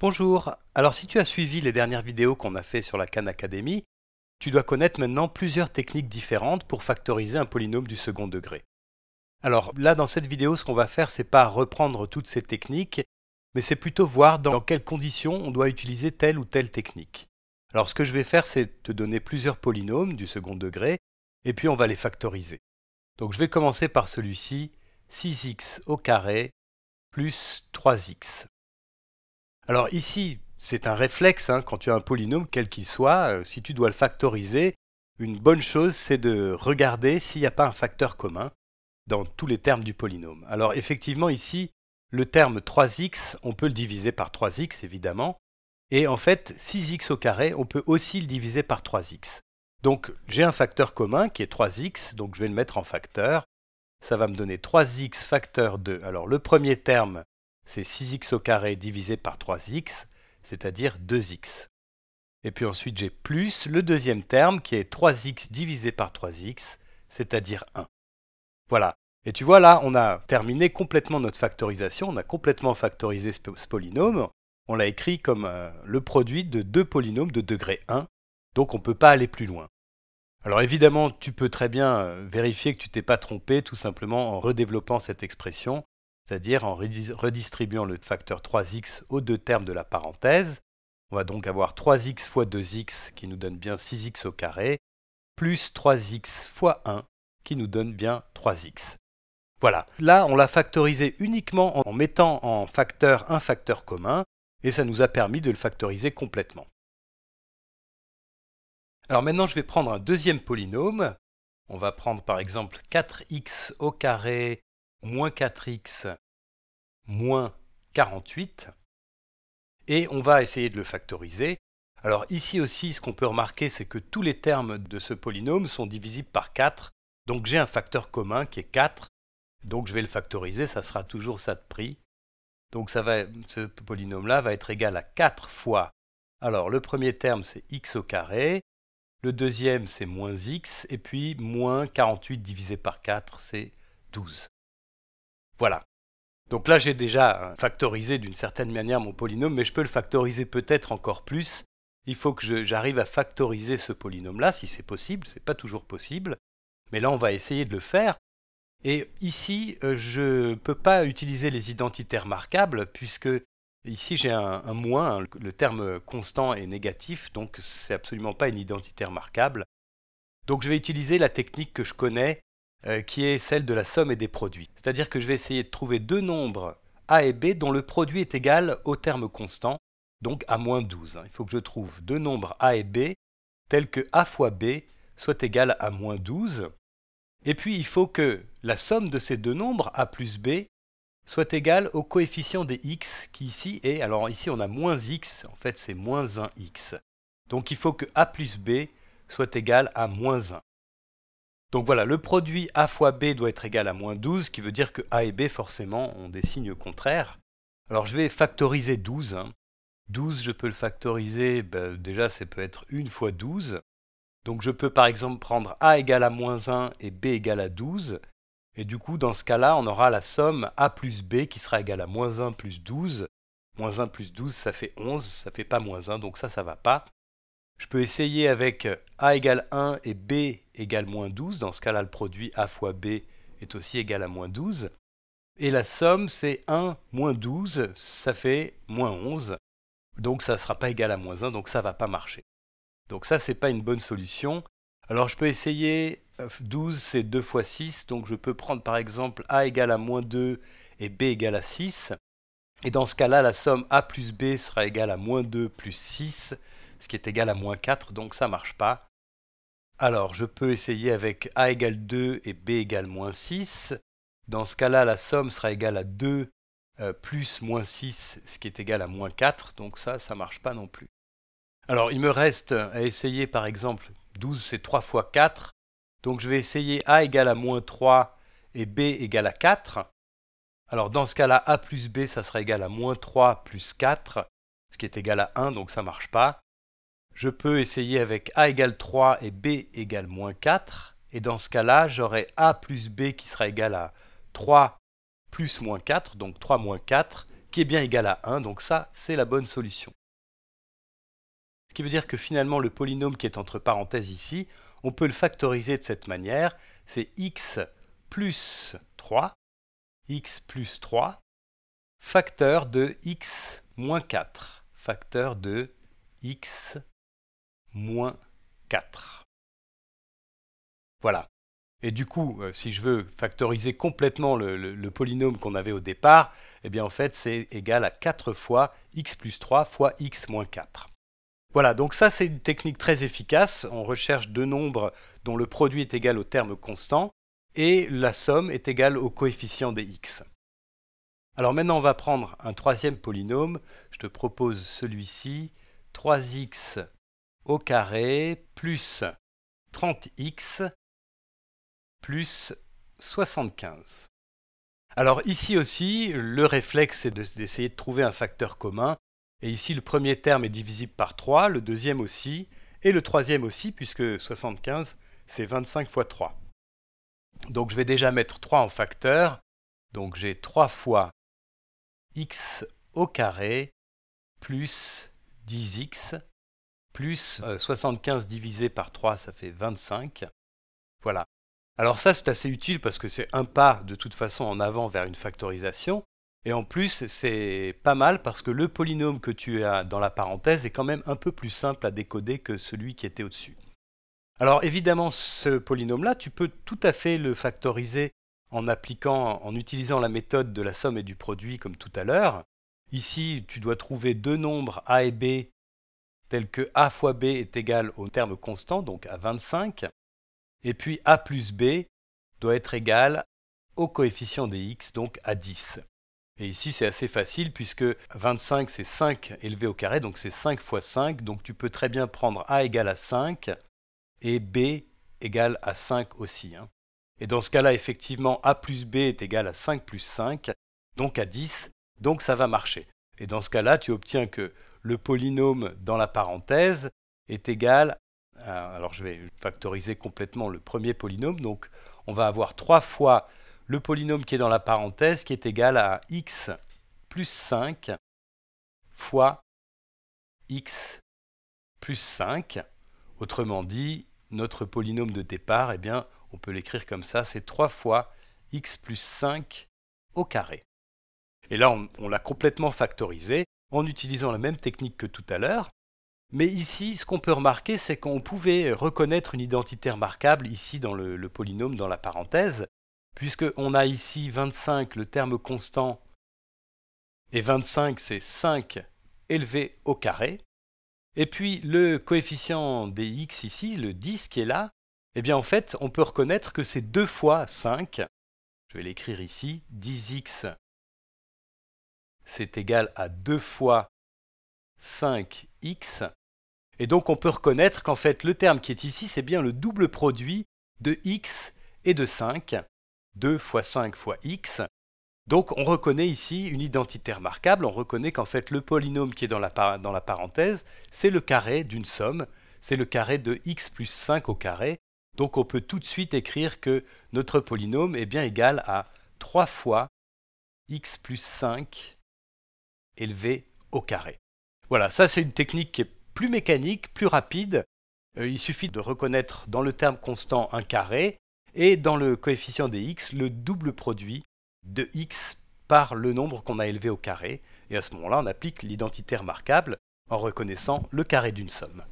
Bonjour, alors si tu as suivi les dernières vidéos qu'on a fait sur la Khan Academy, tu dois connaître maintenant plusieurs techniques différentes pour factoriser un polynôme du second degré. Alors là dans cette vidéo ce qu'on va faire c'est pas reprendre toutes ces techniques, mais c'est plutôt voir dans quelles conditions on doit utiliser telle ou telle technique. Alors ce que je vais faire c'est te donner plusieurs polynômes du second degré, et puis on va les factoriser. Donc je vais commencer par celui-ci, 6x au carré plus 3x. Alors ici, c'est un réflexe, hein, quand tu as un polynôme, quel qu'il soit, euh, si tu dois le factoriser, une bonne chose, c'est de regarder s'il n'y a pas un facteur commun dans tous les termes du polynôme. Alors effectivement, ici, le terme 3x, on peut le diviser par 3x, évidemment. Et en fait, 6x au carré, on peut aussi le diviser par 3x. Donc j'ai un facteur commun qui est 3x, donc je vais le mettre en facteur. Ça va me donner 3x facteur 2. Alors le premier terme, c'est 6x au carré divisé par 3x, c'est-à-dire 2x. Et puis ensuite j'ai plus le deuxième terme qui est 3x divisé par 3x, c'est-à-dire 1. Voilà. Et tu vois là, on a terminé complètement notre factorisation, on a complètement factorisé ce, polynôme. On l'a écrit comme euh, le produit de deux polynômes de degré 1, donc on ne peut pas aller plus loin. Alors évidemment, tu peux très bien euh, vérifier que tu t'es pas trompé tout simplement en redéveloppant cette expression c'est-à-dire en redistribuant le facteur 3x aux deux termes de la parenthèse. On va donc avoir 3x fois 2x qui nous donne bien 6x au carré, plus 3x fois 1 qui nous donne bien 3x. Voilà, là on l'a factorisé uniquement en mettant en facteur un facteur commun, et ça nous a permis de le factoriser complètement. Alors maintenant je vais prendre un deuxième polynôme. On va prendre par exemple 4x au carré moins 4x moins 48. Et on va essayer de le factoriser. Alors ici aussi, ce qu'on peut remarquer, c'est que tous les termes de ce polynôme sont divisibles par 4. Donc j'ai un facteur commun qui est 4. Donc je vais le factoriser, ça sera toujours ça de prix. Donc ça va, ce polynôme-là va être égal à 4 fois. Alors le premier terme, c'est x au carré. Le deuxième, c'est moins x. Et puis moins 48 divisé par 4, c'est 12. Voilà. Donc là, j'ai déjà euh, factorisé d'une certaine manière mon polynôme, mais je peux le factoriser peut-être encore plus. Il faut que j'arrive à factoriser ce polynôme-là, si c'est possible, c'est pas toujours possible. Mais là, on va essayer de le faire. Et ici, euh, je ne peux pas utiliser les identités remarquables, puisque ici j'ai un, moins, hein, le terme constant est négatif, donc c'est absolument pas une identité remarquable. Donc je vais utiliser la technique que je connais, euh, qui est celle de la somme et des produits. C'est-à-dire que je vais essayer de trouver deux nombres A et B dont le produit est égal au terme constant, donc à moins 12. Hein. Il faut que je trouve deux nombres A et B tels que A fois B soit égal à moins 12. Et puis il faut que la somme de ces deux nombres, A plus B, soit égale au coefficient des x qui ici est, alors ici on a moins x, en fait c'est moins 1x. Donc il faut que a plus b soit égal à moins 1. Donc voilà, le produit A fois B doit être égal à moins 12, ce qui veut dire que A et B, forcément, ont des signes contraires. Alors je vais factoriser 12. 12, hein. je peux le factoriser, ben, déjà, ça peut être 1 fois 12. Donc je peux par exemple prendre A égal à moins 1 et B égale à 12. Et du coup, dans ce cas-là, on aura la somme A plus B qui sera égale à moins 1 plus 12. Moins 1 plus 12, ça fait 11, ça fait pas moins 1, donc ça, ça va pas. Je peux essayer avec a égale 1 et b égale moins 12. Dans ce cas-là, le produit a fois b est aussi égal à moins 12. Et la somme, c'est 1 moins 12, ça fait moins 11. Donc ça ne sera pas égal à moins 1, donc ça ne va pas marcher. Donc ça, ce n'est pas une bonne solution. Alors je peux essayer, 12 euh, c'est 2 fois 6, donc je peux prendre par exemple a égale à moins 2 et b égale à 6. Et dans ce cas-là, la somme A plus B sera égale à moins 2 plus 6, ce qui est égal à moins 4, donc ça ne marche pas. Alors, je peux essayer avec A égale 2 et B égale moins 6. Dans ce cas-là, la somme sera égale à 2 euh, plus moins 6, ce qui est égal à moins 4, donc ça, ça ne marche pas non plus. Alors, il me reste à essayer, par exemple, 12, c'est 3 fois 4. Donc, je vais essayer A égale à moins 3 et B égale à 4. Alors dans ce cas-là, a plus b, ça sera égal à moins 3 plus 4, ce qui est égal à 1, donc ça ne marche pas. Je peux essayer avec a égale 3 et b égale moins 4. Et dans ce cas-là, j'aurai a plus b qui sera égal à 3 plus moins 4, donc 3 moins 4, qui est bien égal à 1, donc ça, c'est la bonne solution. Ce qui veut dire que finalement, le polynôme qui est entre parenthèses ici, on peut le factoriser de cette manière, c'est x plus 3 x plus 3, facteur de x moins 4, facteur de x moins 4. Voilà. Et du coup, euh, si je veux factoriser complètement le, polynôme qu'on avait au départ, eh bien en fait c'est égal à 4 fois x plus 3 fois x moins 4. Voilà, donc ça c'est une technique très efficace. On recherche deux nombres dont le produit est égal au terme constant et la somme est égale au coefficient des x. Alors maintenant, on va prendre un troisième polynôme. Je te propose celui-ci, 3x au carré plus 30x plus 75. Alors ici aussi, le réflexe est d'essayer de, de, trouver un facteur commun. Et ici, le premier terme est divisible par 3, le deuxième aussi, et le troisième aussi, puisque 75, c'est 25 fois 3. Donc je vais déjà mettre 3 en facteur. Donc j'ai 3 fois x au carré plus 10x plus 75 euh, divisé par 3, ça fait 25. Voilà. Alors ça, c'est assez utile parce que c'est un pas de toute façon en avant vers une factorisation. Et en plus, c'est pas mal parce que le polynôme que tu as dans la parenthèse est quand même un peu plus simple à décoder que celui qui était au-dessus. Alors évidemment, ce polynôme-là, tu peux tout à fait le factoriser en appliquant, en utilisant la méthode de la somme et du produit comme tout à l'heure. Ici, tu dois trouver deux nombres a et b tels que a fois b est égal au terme constant, donc à 25, et puis a plus b doit être égal au coefficient des x, donc à 10. Et ici, c'est assez facile puisque 25, c'est 5 élevé au carré, donc c'est 5 fois 5. Donc tu peux très bien prendre a égale à 5 et b égale à 5 aussi. Hein. Et dans ce cas-là, effectivement, a plus b est égal à 5 plus 5, donc à 10, donc ça va marcher. Et dans ce cas-là, tu obtiens que le polynôme dans la parenthèse est égal alors je vais factoriser complètement le premier polynôme, donc on va avoir 3 fois le polynôme qui est dans la parenthèse qui est égal à x plus 5 fois x plus 5. Autrement dit, notre polynôme de départ, eh bien, on peut l'écrire comme ça, c'est 3 fois x plus 5 au carré. Et là, on, l'a complètement factorisé en utilisant la même technique que tout à l'heure. Mais ici, ce qu'on peut remarquer, c'est qu'on pouvait reconnaître une identité remarquable ici dans le, le polynôme, dans la parenthèse, puisqu'on a ici 25, le terme constant, et 25, c'est 5 élevé au carré. Et puis le coefficient dx x ici, le 10 qui est là, eh bien en fait, on peut reconnaître que c'est 2 fois 5. Je vais l'écrire ici, 10x c'est égal à 2 fois 5x. Et donc on peut reconnaître qu'en fait le terme qui est ici, c'est bien le double produit de x et de 5. 2 fois 5 fois x. Donc on reconnaît ici une identité remarquable, on reconnaît qu'en fait le polynôme qui est dans la, parenthèse, c'est le carré d'une somme, c'est le carré de x plus 5 au carré, donc on peut tout de suite écrire que notre polynôme est bien égal à 3 fois x plus 5 élevé au carré. Voilà, ça c'est une technique qui est plus mécanique, plus rapide. Euh, il suffit de reconnaître dans le terme constant un carré et dans le coefficient des x le double produit de x par le nombre qu'on a élevé au carré, et à ce moment-là on applique l'identité remarquable en reconnaissant le carré d'une somme.